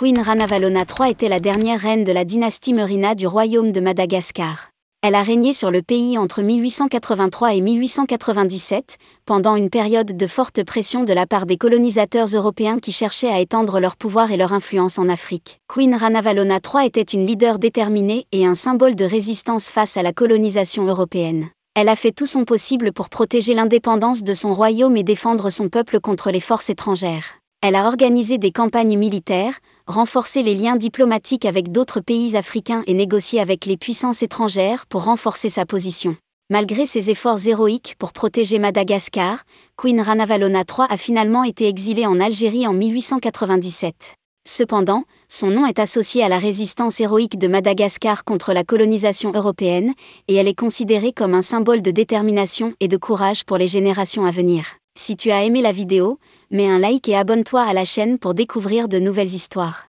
Queen Ranavalona III était la dernière reine de la dynastie Merina du royaume de Madagascar. Elle a régné sur le pays entre 1883 et 1897, pendant une période de forte pression de la part des colonisateurs européens qui cherchaient à étendre leur pouvoir et leur influence en Afrique. Queen Ranavalona III était une leader déterminée et un symbole de résistance face à la colonisation européenne. Elle a fait tout son possible pour protéger l'indépendance de son royaume et défendre son peuple contre les forces étrangères. Elle a organisé des campagnes militaires, renforcer les liens diplomatiques avec d'autres pays africains et négocier avec les puissances étrangères pour renforcer sa position. Malgré ses efforts héroïques pour protéger Madagascar, Queen Ranavalona III a finalement été exilée en Algérie en 1897. Cependant, son nom est associé à la résistance héroïque de Madagascar contre la colonisation européenne, et elle est considérée comme un symbole de détermination et de courage pour les générations à venir. Si tu as aimé la vidéo, mets un like et abonne-toi à la chaîne pour découvrir de nouvelles histoires.